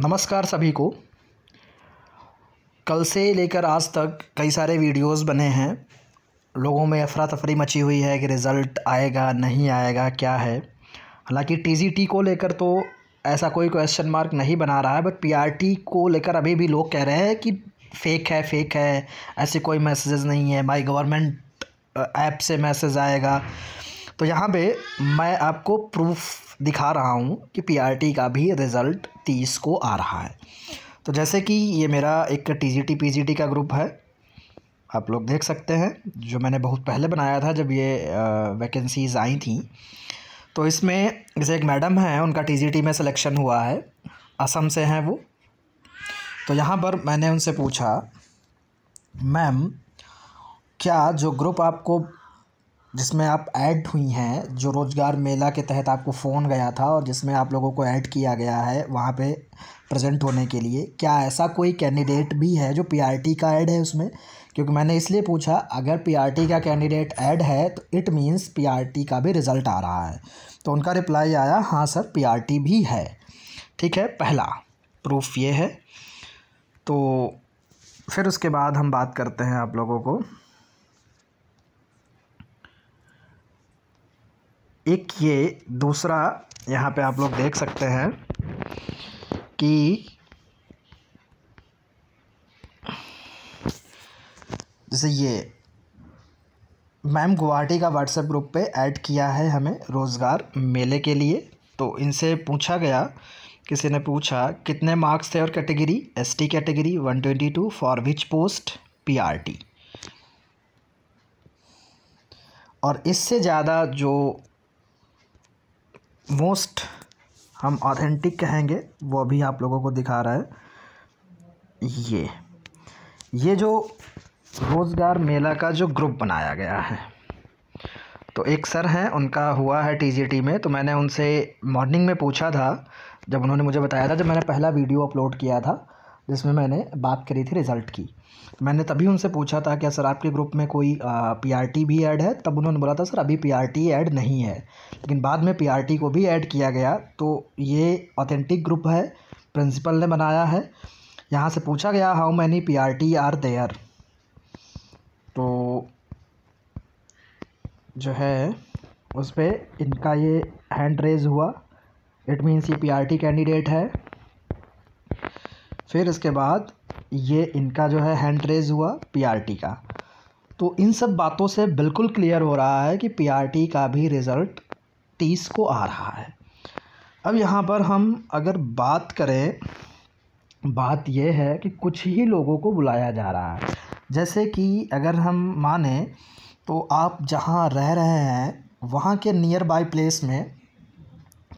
नमस्कार सभी को कल से लेकर आज तक कई सारे वीडियोस बने हैं लोगों में अफरा तफरी मची हुई है कि रिज़ल्ट आएगा नहीं आएगा क्या है हालांकि टीजीटी को लेकर तो ऐसा कोई क्वेश्चन मार्क नहीं बना रहा है बट पीआरटी को लेकर अभी भी लोग कह रहे हैं कि फ़ेक है फेक है ऐसे कोई मैसेजेस नहीं है माई गवर्नमेंट ऐप से मैसेज आएगा तो यहाँ पे मैं आपको प्रूफ दिखा रहा हूँ कि पी का भी रिज़ल्ट तीस को आ रहा है तो जैसे कि ये मेरा एक जी टी का ग्रुप है आप लोग देख सकते हैं जो मैंने बहुत पहले बनाया था जब ये वैकेंसीज़ आई थी तो इसमें जैसे एक मैडम हैं उनका टी में सिलेक्शन हुआ है असम से हैं वो तो यहाँ पर मैंने उनसे पूछा मैम क्या जो ग्रुप आपको जिसमें आप ऐड हुई हैं जो रोज़गार मेला के तहत आपको फ़ोन गया था और जिसमें आप लोगों को ऐड किया गया है वहाँ पे प्रेजेंट होने के लिए क्या ऐसा कोई कैंडिडेट भी है जो पीआरटी का ऐड है उसमें क्योंकि मैंने इसलिए पूछा अगर पीआरटी का कैंडिडेट ऐड है तो इट मीन्स पीआरटी का भी रिज़ल्ट आ रहा है तो उनका रिप्लाई आया हाँ सर पी भी है ठीक है पहला प्रूफ ये है तो फिर उसके बाद हम बात करते हैं आप लोगों को एक ये दूसरा यहाँ पे आप लोग देख सकते हैं कि जैसे ये मैम गुवाहाटी का व्हाट्सएप ग्रुप पे ऐड किया है हमें रोज़गार मेले के लिए तो इनसे पूछा गया किसी ने पूछा कितने मार्क्स थे और category ST category 122 for which post PRT और इससे ज़्यादा जो मोस्ट हम ऑथेंटिक कहेंगे वो अभी आप लोगों को दिखा रहा है ये ये जो रोज़गार मेला का जो ग्रुप बनाया गया है तो एक सर हैं उनका हुआ है टीजीटी में तो मैंने उनसे मॉर्निंग में पूछा था जब उन्होंने मुझे बताया था जब मैंने पहला वीडियो अपलोड किया था जिसमें मैंने बात करी थी रिज़ल्ट की मैंने तभी उनसे पूछा था क्या सर आपके ग्रुप में कोई पीआरटी भी ऐड है तब उन्होंने बोला था सर अभी पीआरटी ऐड नहीं है लेकिन बाद में पीआरटी को भी ऐड किया गया तो ये ऑथेंटिक ग्रुप है प्रिंसिपल ने बनाया है यहाँ से पूछा गया how many P R T are there तो जो है उस पर इनका ये हैंड रेज हुआ इट मीन्स ये पी आर टी कैंडिडेट है फिर इसके बाद ये इनका जो है हैंड रेज हुआ पीआरटी का तो इन सब बातों से बिल्कुल क्लियर हो रहा है कि पीआरटी का भी रिज़ल्ट तीस को आ रहा है अब यहाँ पर हम अगर बात करें बात यह है कि कुछ ही लोगों को बुलाया जा रहा है जैसे कि अगर हम माने तो आप जहाँ रह रहे हैं वहाँ के नियर बाई प्लेस में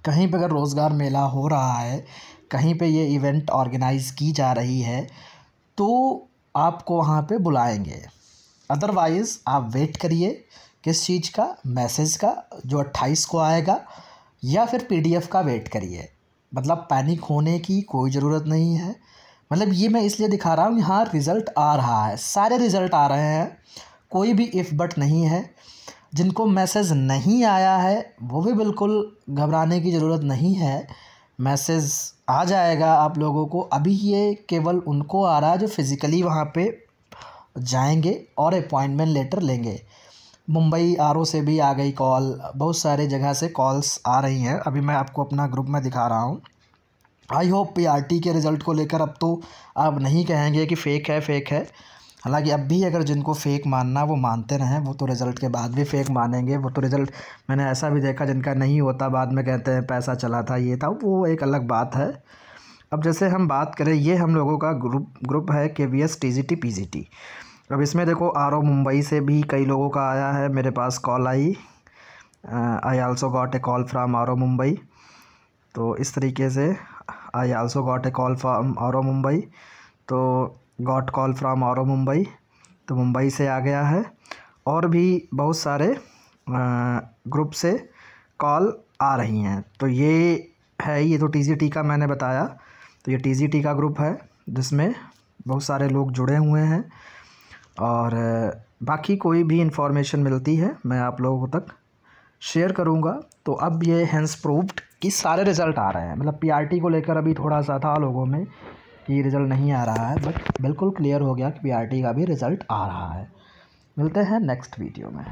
कहीं पर अगर रोज़गार मेला हो रहा है कहीं पे ये इवेंट ऑर्गेनाइज़ की जा रही है तो आपको वहाँ पे बुलाएंगे अदरवाइज़ आप वेट करिए किस चीज़ का मैसेज का जो अट्ठाईस को आएगा या फिर पीडीएफ का वेट करिए मतलब पैनिक होने की कोई ज़रूरत नहीं है मतलब ये मैं इसलिए दिखा रहा हूँ यहाँ रिज़ल्ट आ रहा है सारे रिज़ल्ट आ रहे हैं कोई भी इफ़ बट नहीं है जिनको मैसेज नहीं आया है वो भी बिल्कुल घबराने की ज़रूरत नहीं है मैसेज आ जाएगा आप लोगों को अभी ये केवल उनको आ रहा है जो फिज़िकली वहाँ पे जाएंगे और अपॉइंटमेंट लेटर लेंगे मुंबई आर से भी आ गई कॉल बहुत सारे जगह से कॉल्स आ रही हैं अभी मैं आपको अपना ग्रुप में दिखा रहा हूँ आई होप पी के रिज़ल्ट को लेकर अब तो आप नहीं कहेंगे कि फ़ेक है फ़ेक है हालांकि अब भी अगर जिनको फ़ेक मानना वो मानते रहें वो तो रिज़ल्ट के बाद भी फ़ेक मानेंगे वो तो रिज़ल्ट मैंने ऐसा भी देखा जिनका नहीं होता बाद में कहते हैं पैसा चला था ये था वो एक अलग बात है अब जैसे हम बात करें ये हम लोगों का ग्रुप ग्रुप है K V S T G T P G T अब इसमें देखो आर ओ मुंबई से भी कई लोगों का आया है मेरे पास कॉल आई I also got a call from R O Mumbai तो इस तरीके से I also got a call from R O Mumbai तो गॉट कॉल फ्रॉम आरो मुंबई तो मुंबई से आ गया है और भी बहुत सारे ग्रुप से कॉल आ रही हैं तो ये है ये तो टी का मैंने बताया तो ये टी का ग्रुप है जिसमें बहुत सारे लोग जुड़े हुए हैं और बाकी कोई भी इन्फॉर्मेशन मिलती है मैं आप लोगों तक शेयर करूंगा तो अब ये हैंस प्रूव्ड कि सारे रिज़ल्ट आ रहे हैं मतलब पीआरटी को लेकर अभी थोड़ा सा था लोगों में कि रिज़ल्ट नहीं आ रहा है बट बिल्कुल क्लियर हो गया कि पी का भी रिज़ल्ट आ रहा है मिलते हैं नेक्स्ट वीडियो में